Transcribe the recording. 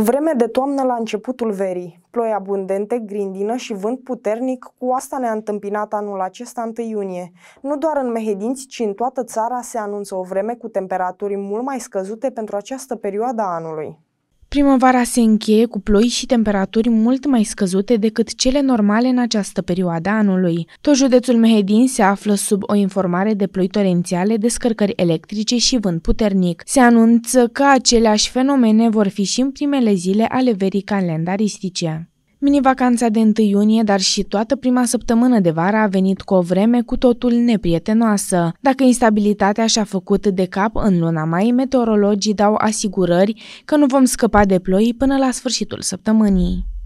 Vreme de toamnă la începutul verii, ploi abundente, grindină și vânt puternic, cu asta ne-a întâmpinat anul acesta 1 iunie. Nu doar în Mehedinți, ci în toată țara se anunță o vreme cu temperaturi mult mai scăzute pentru această perioadă a anului. Primăvara se încheie cu ploi și temperaturi mult mai scăzute decât cele normale în această perioadă anului. Tot județul Mehedin se află sub o informare de ploi torențiale, descărcări electrice și vânt puternic. Se anunță că aceleași fenomene vor fi și în primele zile ale verii calendaristice. Mini-vacanța de 1 iunie, dar și toată prima săptămână de vară a venit cu o vreme cu totul neprietenoasă. Dacă instabilitatea și-a făcut de cap în luna mai, meteorologii dau asigurări că nu vom scăpa de ploi până la sfârșitul săptămânii.